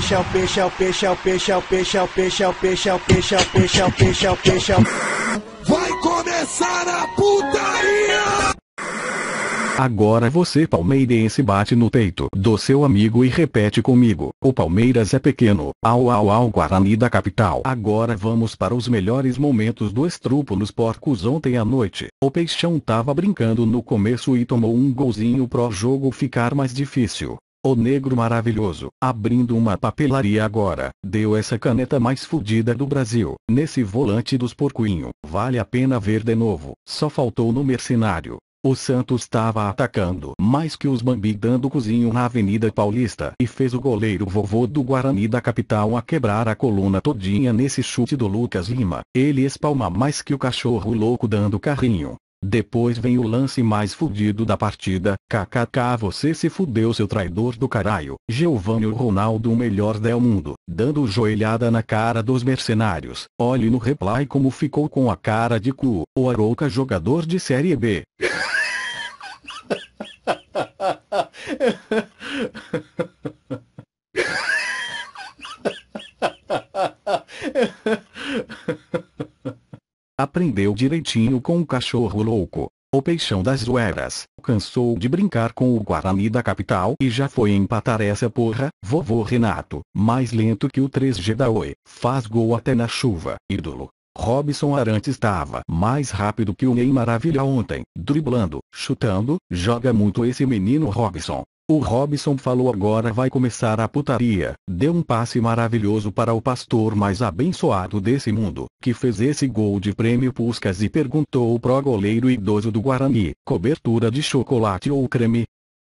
peixe, é o peixe, é o peixe, é o peixe, é o peixe, é o peixe, é o peixe, é o peixe, é o peixe, é o peixe, é o peixe, é o Vai começar a putaria! Agora você palmeirense bate no peito do seu amigo e repete comigo. O Palmeiras é pequeno. ao ao ao Guarani da capital. Agora vamos para os melhores momentos do estrupo nos porcos ontem à noite. O Peixão tava brincando no começo e tomou um golzinho pro jogo ficar mais difícil. O negro maravilhoso, abrindo uma papelaria agora, deu essa caneta mais fodida do Brasil, nesse volante dos porcoinho. vale a pena ver de novo, só faltou no mercenário. O Santos estava atacando mais que os Bambi dando cozinho na Avenida Paulista e fez o goleiro vovô do Guarani da capital a quebrar a coluna todinha nesse chute do Lucas Lima. Ele espalma mais que o cachorro louco dando carrinho. Depois vem o lance mais fudido da partida, kkk você se fudeu seu traidor do caralho, Giovanni Ronaldo o melhor del mundo, dando joelhada na cara dos mercenários, olhe no replay como ficou com a cara de cu, o Arouca jogador de série B. Aprendeu direitinho com o cachorro louco. O peixão das zoeiras, cansou de brincar com o Guarani da capital e já foi empatar essa porra, vovô Renato, mais lento que o 3G da Oi, faz gol até na chuva, ídolo. Robson Arantes estava mais rápido que o Ney Maravilha ontem, driblando, chutando, joga muito esse menino Robson. O Robson falou agora vai começar a putaria, deu um passe maravilhoso para o pastor mais abençoado desse mundo, que fez esse gol de prêmio Puscas e perguntou pro goleiro idoso do Guarani, cobertura de chocolate ou creme?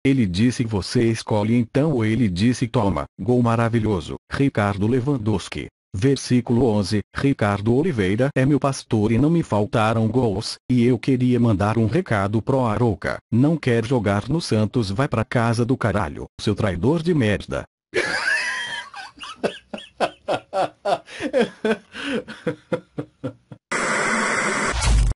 Ele disse você escolhe então ele disse toma, gol maravilhoso, Ricardo Lewandowski, Versículo 11, Ricardo Oliveira é meu pastor e não me faltaram gols, e eu queria mandar um recado pro Aroca, não quer jogar no Santos vai pra casa do caralho, seu traidor de merda.